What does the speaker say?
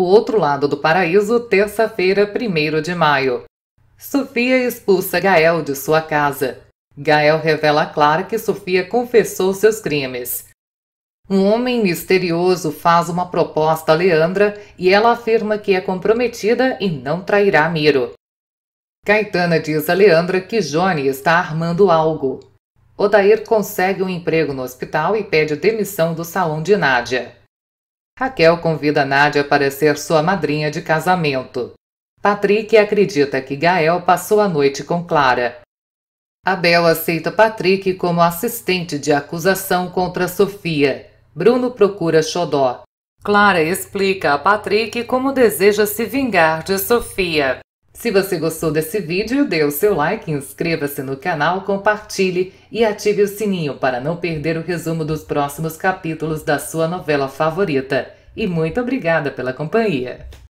O Outro Lado do Paraíso, terça-feira, 1 de maio. Sofia expulsa Gael de sua casa. Gael revela a Clara que Sofia confessou seus crimes. Um homem misterioso faz uma proposta a Leandra e ela afirma que é comprometida e não trairá Miro. Caetana diz a Leandra que Johnny está armando algo. Odair consegue um emprego no hospital e pede demissão do salão de Nádia. Raquel convida Nádia para ser sua madrinha de casamento. Patrick acredita que Gael passou a noite com Clara. Abel aceita Patrick como assistente de acusação contra Sofia. Bruno procura Xodó. Clara explica a Patrick como deseja se vingar de Sofia. Se você gostou desse vídeo, dê o seu like, inscreva-se no canal, compartilhe e ative o sininho para não perder o resumo dos próximos capítulos da sua novela favorita. E muito obrigada pela companhia!